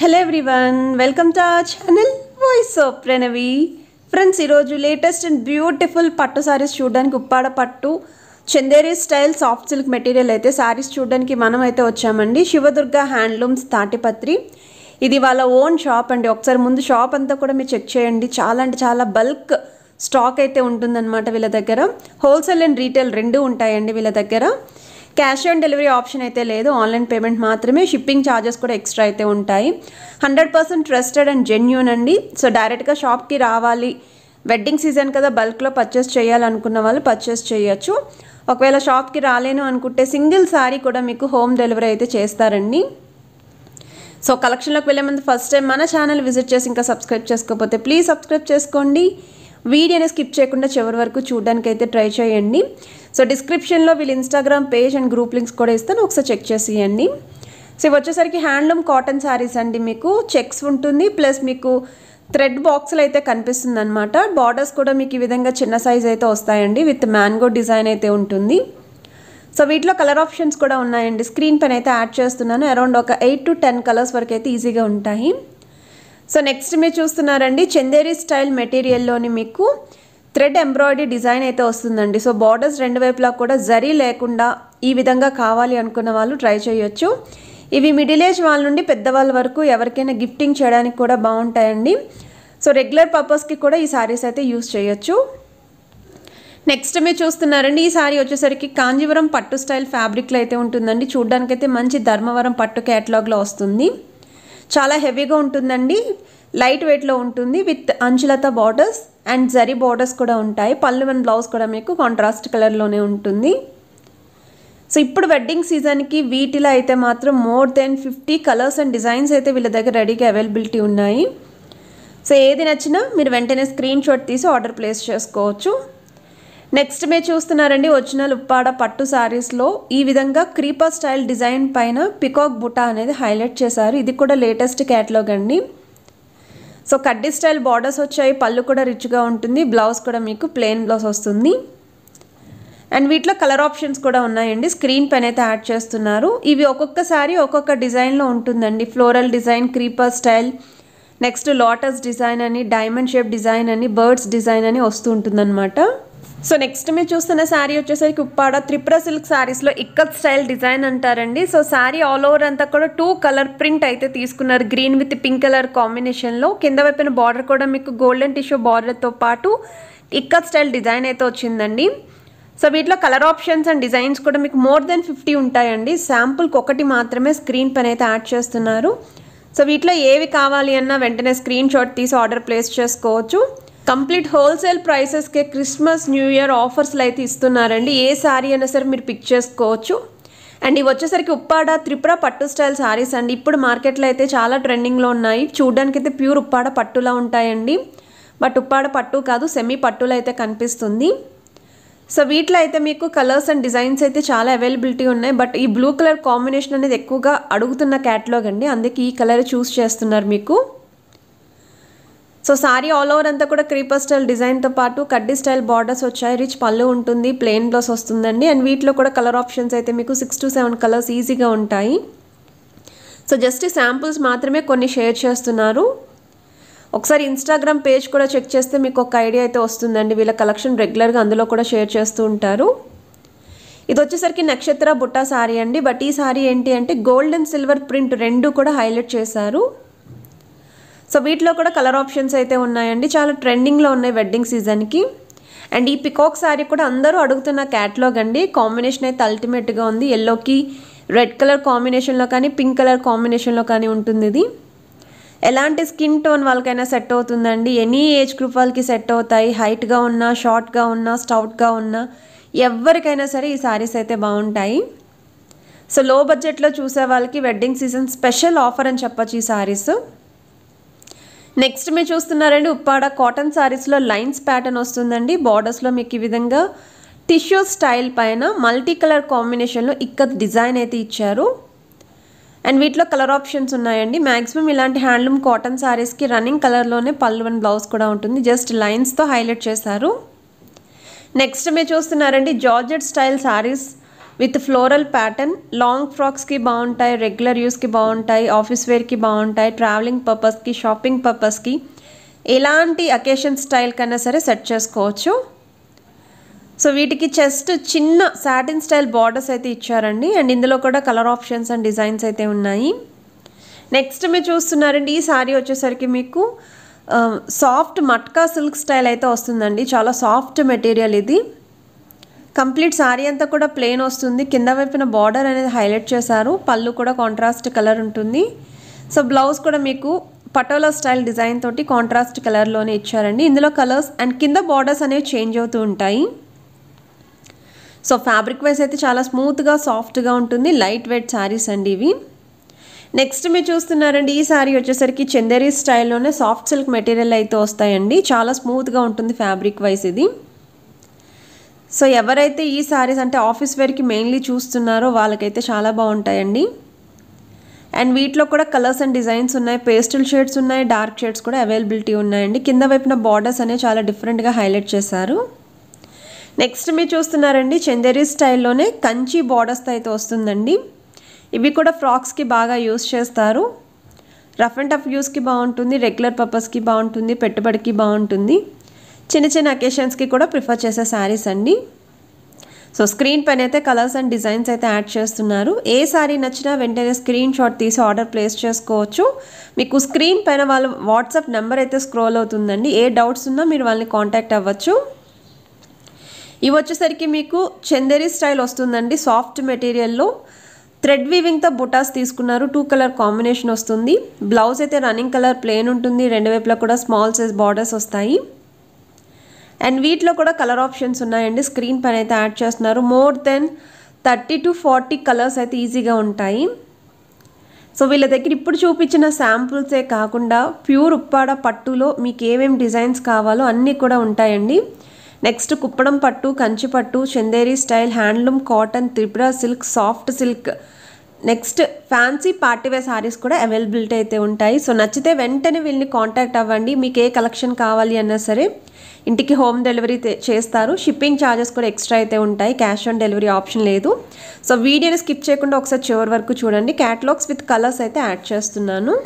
hello everyone welcome to our channel voice of Pranavi friends ఈరోజు latest and beautiful పట్టు sarees చూడడానికి ఉప్పాడ పట్టు Chanderi style soft silk material అయితే sarees చూడడానికి మనం అయితే వచ్చామండి శివదుర్గ హ్యాండ్లూమ్స్ తాటిపత్రి ఇది వాళ్ళ ఓన్ షాప్ అండి ఒకసారి ముందు షాప్ అంతా కూడా మీరు చెక్ చేయండి చాలా అంటే చాలా బల్క్ స్టాక్ అయితే ఉంటుందన్నమాట వీళ్ళ దగ్గర హోల్సేల్ అండ్ రీటైల్ రెండూ ఉంటాయండి వీళ్ళ దగ్గర క్యాష్ ఆన్ డెలివరీ ఆప్షన్ అయితే లేదు ఆన్లైన్ పేమెంట్ మాత్రమే షిప్పింగ్ ఛార్జెస్ కూడా ఎక్స్ట్రా అయితే ఉంటాయి hundred percent trusted and genuine అండి సో డైరెక్ట్గా షాప్కి రావాలి వెడ్డింగ్ సీజన్ కదా బల్క్లో పర్చేస్ చేయాలనుకున్న వాళ్ళు పర్చేస్ చేయొచ్చు ఒకవేళ షాప్కి రాలేను అనుకుంటే సింగిల్ సారీ కూడా మీకు హోమ్ డెలివరీ అయితే చేస్తారండి సో కలెక్షన్లోకి వెళ్ళే ముందు ఫస్ట్ టైం మన ఛానల్ విజిట్ చేసి ఇంకా సబ్స్క్రైబ్ చేసుకోకపోతే ప్లీజ్ సబ్స్క్రైబ్ చేసుకోండి వీడియోని స్కిప్ చేయకుండా చివరి వరకు చూడడానికి అయితే ట్రై చేయండి సో డిస్క్రిప్షన్లో వీళ్ళు Instagram page and group links కూడా ఇస్తాను ఒకసారి చెక్ చేసేయండి సో వచ్చేసరికి హ్యాండ్లూమ్ కాటన్ శారీస్ అండి మీకు చెక్స్ ఉంటుంది ప్లస్ మీకు థ్రెడ్ బాక్స్లు అయితే కనిపిస్తుంది అనమాట బార్డర్స్ కూడా మీకు ఈ విధంగా చిన్న సైజ్ అయితే వస్తాయండి విత్ మ్యాంగో డిజైన్ అయితే ఉంటుంది సో వీటిలో కలర్ ఆప్షన్స్ కూడా ఉన్నాయండి స్క్రీన్ పైన అయితే యాడ్ చేస్తున్నాను అరౌండ్ ఒక ఎయిట్ టు టెన్ కలర్స్ వరకు అయితే ఈజీగా ఉంటాయి సో నెక్స్ట్ మీరు చూస్తున్నారండి చందేరి స్టైల్ మెటీరియల్లోని మీకు థ్రెడ్ ఎంబ్రాయిడరీ డిజైన్ అయితే వస్తుందండి సో బార్డర్స్ రెండు వైపులా కూడా జరీ లేకుండా ఈ విధంగా కావాలి అనుకున్న వాళ్ళు ట్రై చేయొచ్చు ఇవి మిడిల్ ఏజ్ వాళ్ళ నుండి పెద్దవాళ్ళ వరకు ఎవరికైనా గిఫ్టింగ్ చేయడానికి కూడా బాగుంటాయండి సో రెగ్యులర్ పర్పస్కి కూడా ఈ శారీస్ అయితే యూస్ చేయొచ్చు నెక్స్ట్ మీరు చూస్తున్నారండి ఈ సారీ వచ్చేసరికి కాంజీవరం పట్టు స్టైల్ ఫ్యాబ్రిక్లో అయితే ఉంటుందండి చూడ్డానికైతే మంచి ధర్మవరం పట్టు క్యాటలాగ్లో వస్తుంది చాలా హెవీగా ఉంటుందండి లైట్ వెయిట్లో ఉంటుంది విత్ అంచులత బార్డర్స్ అండ్ జరీ బార్డర్స్ కూడా ఉంటాయి పళ్ళు అండ్ బ్లౌజ్ కూడా మీకు కాంట్రాస్ట్ కలర్లోనే ఉంటుంది సో ఇప్పుడు వెడ్డింగ్ సీజన్కి వీటిలో అయితే మాత్రం more than fifty colours and designs అయితే వీళ్ళ దగ్గర రెడీగా అవైలబిలిటీ ఉన్నాయి సో ఏది నచ్చినా మీరు వెంటనే స్క్రీన్ షాట్ తీసి ఆర్డర్ ప్లేస్ చేసుకోవచ్చు నెక్స్ట్ మీరు చూస్తున్నారండి వచ్చిన ఉప్పాడ పట్టు శారీస్లో ఈ విధంగా క్రీపర్ స్టైల్ డిజైన్ పైన పికాక్ బుటా అనేది హైలైట్ చేశారు ఇది కూడా లేటెస్ట్ క్యాటలాగ్ అండి సో కడ్డీ స్టైల్ బార్డర్స్ వచ్చాయి పళ్ళు కూడా రిచ్గా ఉంటుంది బ్లౌజ్ కూడా మీకు ప్లెయిన్ బ్లౌజ్ వస్తుంది అండ్ వీటిలో కలర్ ఆప్షన్స్ కూడా ఉన్నాయండి స్క్రీన్ పైన అయితే యాడ్ చేస్తున్నారు ఇవి ఒక్కొక్క ఒక్కొక్క డిజైన్లో ఉంటుందండి floral design creeper style next lotus design అని డైమండ్ షేప్ డిజైన్ అని బర్డ్స్ డిజైన్ అని వస్తూ ఉంటుందన్నమాట సో నెక్స్ట్ మీరు చూస్తున్న శారీ వచ్చేసరికి ఉప్పాడ త్రిపుర సిల్క్ శారీస్లో ఇక్కత్ స్టైల్ డిజైన్ అంటారండి సో శారీ ఆల్ ఓవర్ అంతా కూడా టూ కలర్ ప్రింట్ అయితే తీసుకున్నారు గ్రీన్ విత్ పింక్ కలర్ కాంబినేషన్లో కింద వైపున బార్డర్ కూడా మీకు గోల్డెన్ టిష్యూ బార్డర్తో పాటు ఇక్కత్ స్టైల్ డిజైన్ అయితే వచ్చిందండి సో వీటిలో కలర్ ఆప్షన్స్ అండ్ డిజైన్స్ కూడా మీకు మోర్ దెన్ ఫిఫ్టీ ఉంటాయండి శాంపుల్కి ఒకటి మాత్రమే స్క్రీన్ పైన అయితే యాడ్ చేస్తున్నారు సో వీటిలో ఏవి కావాలి అన్నా వెంటనే స్క్రీన్ షాట్ తీసి ఆర్డర్ ప్లేస్ చేసుకోవచ్చు కంప్లీట్ హోల్సేల్ ప్రైసెస్కే క్రిస్మస్ న్యూ ఇయర్ ఆఫర్స్లు అయితే ఇస్తున్నారండి ఏ శారీ అయినా సరే మీరు పిక్ చేసుకోవచ్చు అండ్ ఇవి వచ్చేసరికి ఉప్పాడ త్రిపుర పట్టు స్టైల్ శారీస్ అండి ఇప్పుడు మార్కెట్లో అయితే చాలా ట్రెండింగ్లో ఉన్నాయి చూడడానికి అయితే ప్యూర్ ఉప్పాడ పట్టులా ఉంటాయండి బట్ ఉప్పాడ పట్టు కాదు సెమీ పట్టులో అయితే కనిపిస్తుంది సో వీటిలో అయితే మీకు కలర్స్ అండ్ డిజైన్స్ అయితే చాలా అవైలబిలిటీ ఉన్నాయి బట్ ఈ బ్లూ కలర్ కాంబినేషన్ అనేది ఎక్కువగా అడుగుతున్న క్యాట్లోగ్ అండి అందుకే ఈ కలర్ చూస్ చేస్తున్నారు మీకు సో సారీ ఆల్ ఓవర్ అంతా కూడా క్రీపర్ స్టైల్ డిజైన్తో పాటు కడ్డీ స్టైల్ బార్డర్స్ వచ్చాయి రిచ్ పళ్ళు ఉంటుంది ప్లెయిన్ బ్లౌస్ వస్తుందండి అండ్ వీటిలో కూడా కలర్ ఆప్షన్స్ అయితే మీకు సిక్స్ టు సెవెన్ కలర్స్ ఈజీగా ఉంటాయి సో జస్ట్ శాంపుల్స్ మాత్రమే కొన్ని షేర్ చేస్తున్నారు ఒకసారి ఇన్స్టాగ్రామ్ పేజ్ కూడా చెక్ చేస్తే మీకు ఒక ఐడియా అయితే వస్తుందండి వీళ్ళ కలెక్షన్ రెగ్యులర్గా అందులో కూడా షేర్ చేస్తూ ఉంటారు ఇది వచ్చేసరికి నక్షత్ర బుట్టా శారీ అండి బట్ ఈ శారీ ఏంటి అంటే గోల్డ్ అండ్ సిల్వర్ ప్రింట్ రెండు కూడా హైలైట్ చేశారు సో వీటిలో కూడా కలర్ ఆప్షన్స్ అయితే ఉన్నాయండి చాలా ట్రెండింగ్లో ఉన్నాయి వెడ్డింగ్ సీజన్కి అండ్ ఈ పికాక్ శారీ కూడా అందరూ అడుగుతున్న క్యాట్లాగ్ అండి కాంబినేషన్ అయితే అల్టిమేట్గా ఉంది ఎల్లోకి రెడ్ కలర్ కాంబినేషన్లో కానీ పింక్ కలర్ కాంబినేషన్లో కానీ ఉంటుంది ఇది ఎలాంటి స్కిన్ టోన్ వాళ్ళకైనా సెట్ అవుతుందండి ఎనీ ఏజ్ గ్రూప్ వాళ్ళకి సెట్ అవుతాయి హైట్గా ఉన్నా షార్ట్గా ఉన్నా స్టౌట్గా ఉన్నా ఎవరికైనా సరే ఈ శారీస్ అయితే బాగుంటాయి సో లో బడ్జెట్లో చూసే వాళ్ళకి వెడ్డింగ్ సీజన్ స్పెషల్ ఆఫర్ అని చెప్పచ్చు ఈ శారీస్ నెక్స్ట్ మీరు చూస్తున్నారండి ఉప్పాడ కాటన్ శారీస్లో లైన్స్ ప్యాటర్న్ వస్తుందండి బార్డర్స్లో మీకు ఈ విధంగా టిష్యూ స్టైల్ పైన మల్టీ కలర్ కాంబినేషన్లో ఇక్కత్ డిజైన్ అయితే ఇచ్చారు అండ్ వీటిలో కలర్ ఆప్షన్స్ ఉన్నాయండి మ్యాక్సిమం ఇలాంటి హ్యాండ్లూమ్ కాటన్ శారీస్కి రన్నింగ్ కలర్లోనే పల్లువన్ బ్లౌజ్ కూడా ఉంటుంది జస్ట్ లైన్స్తో హైలైట్ చేశారు నెక్స్ట్ మీరు చూస్తున్నారండి georgette style saris with floral pattern long ఫ్రాక్స్కి బాగుంటాయి రెగ్యులర్ యూస్కి బాగుంటాయి ఆఫీస్ వేర్కి బాగుంటాయి ట్రావెలింగ్ పర్పస్కి షాపింగ్ పర్పస్కి ఎలాంటి అకేషన్ స్టైల్ కన్నా సరే సెట్ చేసుకోవచ్చు సో వీటికి జస్ట్ చిన్న సాటిన్ స్టైల్ బార్డర్స్ అయితే ఇచ్చారండి అండ్ ఇందులో కూడా కలర్ ఆప్షన్స్ అండ్ డిజైన్స్ అయితే ఉన్నాయి నెక్స్ట్ మీరు చూస్తున్నారండి ఈ శారీ వచ్చేసరికి మీకు సాఫ్ట్ మట్కా సిల్క్ స్టైల్ అయితే వస్తుందండి చాలా సాఫ్ట్ మెటీరియల్ ఇది కంప్లీట్ శారీ అంతా కూడా ప్లెయిన్ వస్తుంది కింద వైపున బార్డర్ అనేది హైలైట్ చేశారు పళ్ళు కూడా కాంట్రాస్ట్ కలర్ ఉంటుంది సో బ్లౌజ్ కూడా మీకు పటోలా స్టైల్ డిజైన్ తోటి కాంట్రాస్ట్ కలర్లోనే ఇచ్చారండి ఇందులో కలర్స్ అండ్ కింద బార్డర్స్ అనేవి చేంజ్ అవుతూ ఉంటాయి సో ఫ్యాబ్రిక్ వైజ్ అయితే చాలా స్మూత్గా సాఫ్ట్గా ఉంటుంది లైట్ వెయిట్ శారీస్ అండి ఇవి నెక్స్ట్ మీరు చూస్తున్నారండి ఈ శారీ వచ్చేసరికి చందేరీ స్టైల్లోనే సాఫ్ట్ సిల్క్ మెటీరియల్ అయితే వస్తాయండి చాలా స్మూత్గా ఉంటుంది ఫ్యాబ్రిక్ వైజ్ ఇది సో ఎవరైతే ఈ సారీస్ అంటే ఆఫీస్ వేర్కి మెయిన్లీ చూస్తున్నారో వాళ్ళకైతే చాలా బాగుంటాయండి అండ్ వీటిలో కూడా కలర్స్ అండ్ డిజైన్స్ ఉన్నాయి పేస్టల్ షేడ్స్ ఉన్నాయి డార్క్ షేడ్స్ కూడా అవైలబిలిటీ ఉన్నాయండి కింద వైపున బార్డర్స్ అనేవి చాలా డిఫరెంట్గా హైలైట్ చేశారు నెక్స్ట్ మీరు చూస్తున్నారండి చందేరీ స్టైల్లోనే కంచి బార్డర్స్ అయితే వస్తుందండి ఇవి కూడా ఫ్రాక్స్కి బాగా యూస్ చేస్తారు రఫ్ అండ్ టఫ్ యూస్కి బాగుంటుంది రెగ్యులర్ పర్పస్కి బాగుంటుంది పెట్టుబడికి బాగుంటుంది చిన్న చిన్న అకేషన్స్కి కూడా ప్రిఫర్ చేసే శారీస్ అండి సో స్క్రీన్ పైన అయితే కలర్స్ అండ్ డిజైన్స్ అయితే యాడ్ చేస్తున్నారు ఏ శారీ నచ్చినా వెంటనే స్క్రీన్ షాట్ తీసి ఆర్డర్ ప్లేస్ చేసుకోవచ్చు మీకు స్క్రీన్ పైన వాళ్ళ వాట్సాప్ నెంబర్ అయితే స్క్రోల్ అవుతుందండి ఏ డౌట్స్ ఉన్నా మీరు వాళ్ళని కాంటాక్ట్ అవ్వచ్చు ఇవి వచ్చేసరికి మీకు చందేరి స్టైల్ వస్తుందండి సాఫ్ట్ మెటీరియల్లో థ్రెడ్ వీవింగ్తో బుటాస్ తీసుకున్నారు టూ కలర్ కాంబినేషన్ వస్తుంది బ్లౌజ్ అయితే రన్నింగ్ కలర్ ప్లేన్ ఉంటుంది రెండు వైపులా కూడా స్మాల్ సైజ్ బార్డర్స్ వస్తాయి అండ్ వీటిలో కూడా కలర్ ఆప్షన్స్ ఉన్నాయండి స్క్రీన్ పైన అయితే యాడ్ చేస్తున్నారు more than thirty to forty colours అయితే ఈజీగా ఉంటాయి సో వీళ్ళ దగ్గర ఇప్పుడు చూపించిన శాంపుల్సే కాకుండా ప్యూర్ ఉప్పాడ పట్టులో మీకు ఏమేమి డిజైన్స్ కావాలో అన్నీ కూడా ఉంటాయండి నెక్స్ట్ కుప్పడం పట్టు కంచి పట్టు Chanderi style handloom cotton Tripura silk soft silk next fancy party wear saris కూడా అవైలబిలిటీ అయితే ఉంటాయి సో నచ్చితే వెంటనే వీళ్ళని కాంటాక్ట్ అవ్వండి మీకు ఏ కలెక్షన్ కావాలి అన్నా సరే ఇంటికి హోమ్ డెలివరీ చేస్తారు షిప్పింగ్ ఛార్జెస్ కూడా ఎక్స్ట్రా అయితే ఉంటాయి క్యాష్ ఆన్ డెలివరీ ఆప్షన్ లేదు సో వీడియోని స్కిప్ చేయకుండా ఒకసారి చివరి వరకు చూడండి క్యాటలాగ్స్ విత్ కలర్స్ అయితే యాడ్ చేస్తున్నాను